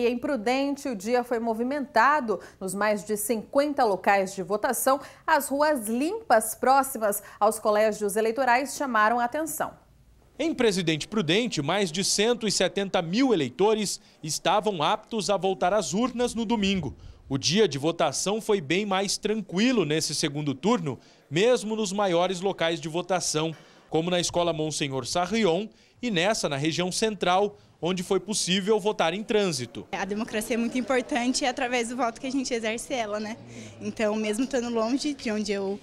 E em Prudente, o dia foi movimentado. Nos mais de 50 locais de votação, as ruas limpas próximas aos colégios eleitorais chamaram a atenção. Em Presidente Prudente, mais de 170 mil eleitores estavam aptos a voltar às urnas no domingo. O dia de votação foi bem mais tranquilo nesse segundo turno, mesmo nos maiores locais de votação como na escola Monsenhor Sarrion e nessa na região central, onde foi possível votar em trânsito. A democracia é muito importante e é através do voto que a gente exerce ela, né? Então, mesmo estando longe de onde eu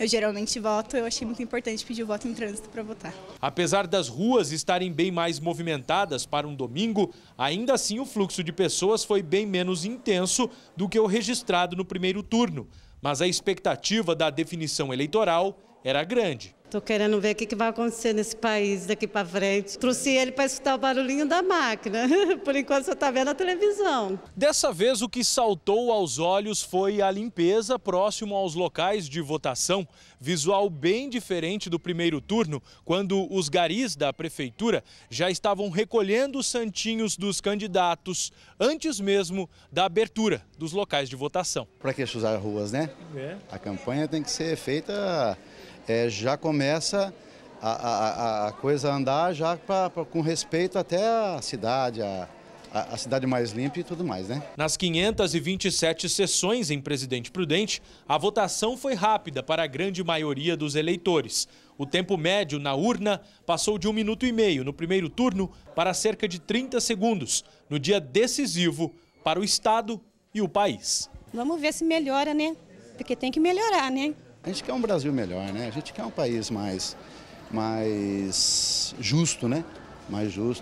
eu geralmente voto, eu achei muito importante pedir o voto em trânsito para votar. Apesar das ruas estarem bem mais movimentadas para um domingo, ainda assim o fluxo de pessoas foi bem menos intenso do que o registrado no primeiro turno. Mas a expectativa da definição eleitoral era grande. Estou querendo ver o que, que vai acontecer nesse país daqui para frente. Trouxe ele para escutar o barulhinho da máquina. Por enquanto só está vendo a televisão. Dessa vez, o que saltou aos olhos foi a limpeza próximo aos locais de votação. Visual bem diferente do primeiro turno, quando os garis da prefeitura já estavam recolhendo os santinhos dos candidatos antes mesmo da abertura dos locais de votação. Para que usar ruas, né? É. A campanha tem que ser feita é, já começa a, a, a, coisa andar já pra, pra, com respeito até a cidade, a, a, cidade mais limpa e tudo mais, né? Nas 527 sessões em Presidente Prudente, a votação foi rápida para a grande maioria dos eleitores. O tempo médio na urna passou de um minuto e meio no primeiro turno para cerca de 30 segundos, no dia decisivo para o Estado e o país. Vamos ver se melhora, né? Porque tem que melhorar, né? A gente quer um Brasil melhor, né? A gente quer um país mais, mais justo, né? Mais justo.